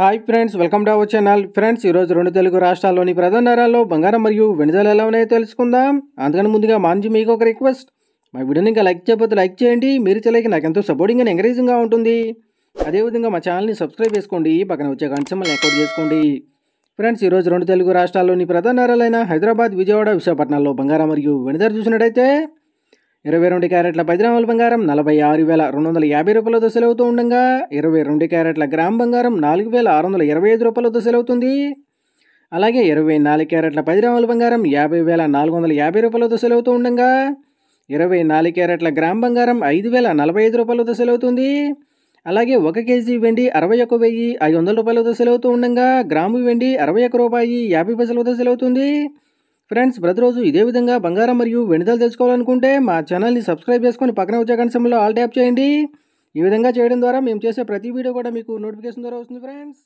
hi friends welcome to our channel friends ఈరోజు రెండు తెలుగు రాష్ట్రాల్లోని ప్రధాన నగరాల్లో బంగారం మరియు వెనుజలు ఎలా ఉన్నాయో తెలుసుకుందాం అందుకని ముందుగా మాంచి మీకు ఒక రిక్వెస్ట్ మా వీడియోని ఇంకా లైక్ చేయకపోతే లైక్ చేయండి మీరు చేయలేక నాకు ఎంతో సపోర్టింగ్ అని ఎంకరేజింగ్గా ఉంటుంది అదేవిధంగా మా ఛానల్ని సబ్స్క్రైబ్ చేసుకోండి పక్కన వచ్చే గంటసమ్మల్ని ఎకౌట్ చేసుకోండి ఫ్రెండ్స్ ఈరోజు రెండు తెలుగు రాష్ట్రాల్లోని ప్రధాన నగరాలైన హైదరాబాద్ విజయవాడ విశాఖపట్నంలో బంగారం మరియు వెనుదర చూసినట్టయితే ఇరవై రెండు క్యారెట్ల పది బంగారం నలభై ఆరు వేల రెండు వందల యాభై రూపాయలతో సెలవుతూ ఉండగా ఇరవై రెండు క్యారెట్ల గ్రామ్ బంగారం నాలుగు వేల ఆరు వందల ఇరవై ఐదు రూపాయలతో సెలవుతుంది అలాగే ఇరవై నాలుగు క్యారెట్ల పది బంగారం యాభై వేల నాలుగు వందల యాభై రూపాయలతో సెలవుతూ ఉండగా ఇరవై నాలుగు క్యారెట్ల గ్రామ్ బంగారం ఐదు వేల నలభై ఐదు రూపాయలతో సెలవుతుంది అలాగే ఒక కేజీ వెండి అరవై ఒక వెయ్యి ఐదు వందల రూపాయలతో సెలవుతూ ఉండగా గ్రాము వెండి అరవై ఒక్క రూపాయి యాభై పైసలతో సెలవుతుంది ఫ్రెండ్స్ ప్రతిరోజు ఇదే విధంగా బంగారం మరియు వెనుదలు తెలుసుకోవాలనుకుంటే మా ఛానల్ని సబ్స్క్రైబ్ చేసుకొని పక్కన వచ్చే గంటసంలో ఆల్ ట్యాప్ చేయండి ఈ విధంగా చేయడం ద్వారా మేము చేసే ప్రతి వీడియో కూడా మీకు నోటిఫికేషన్ ద్వారా వస్తుంది ఫ్రెండ్స్